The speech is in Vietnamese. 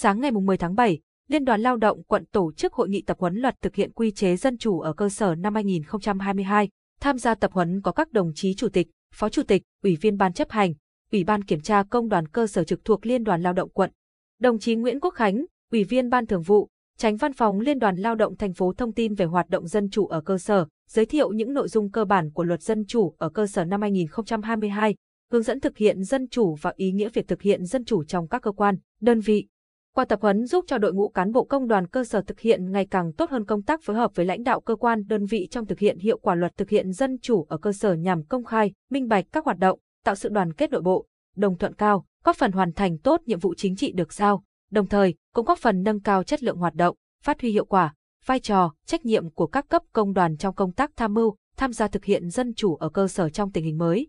sáng ngày 10 tháng 7, Liên đoàn Lao động quận tổ chức hội nghị tập huấn luật thực hiện quy chế dân chủ ở cơ sở năm 2022. Tham gia tập huấn có các đồng chí chủ tịch, phó chủ tịch, ủy viên ban chấp hành, ủy ban kiểm tra công đoàn cơ sở trực thuộc Liên đoàn Lao động quận. Đồng chí Nguyễn Quốc Khánh, ủy viên ban thường vụ, tránh văn phòng Liên đoàn Lao động thành phố thông tin về hoạt động dân chủ ở cơ sở, giới thiệu những nội dung cơ bản của luật dân chủ ở cơ sở năm 2022, hướng dẫn thực hiện dân chủ và ý nghĩa việc thực hiện dân chủ trong các cơ quan, đơn vị qua tập huấn giúp cho đội ngũ cán bộ công đoàn cơ sở thực hiện ngày càng tốt hơn công tác phối hợp với lãnh đạo cơ quan đơn vị trong thực hiện hiệu quả luật thực hiện dân chủ ở cơ sở nhằm công khai, minh bạch các hoạt động, tạo sự đoàn kết nội bộ, đồng thuận cao, góp phần hoàn thành tốt nhiệm vụ chính trị được sao, đồng thời cũng góp phần nâng cao chất lượng hoạt động, phát huy hiệu quả, vai trò, trách nhiệm của các cấp công đoàn trong công tác tham mưu, tham gia thực hiện dân chủ ở cơ sở trong tình hình mới.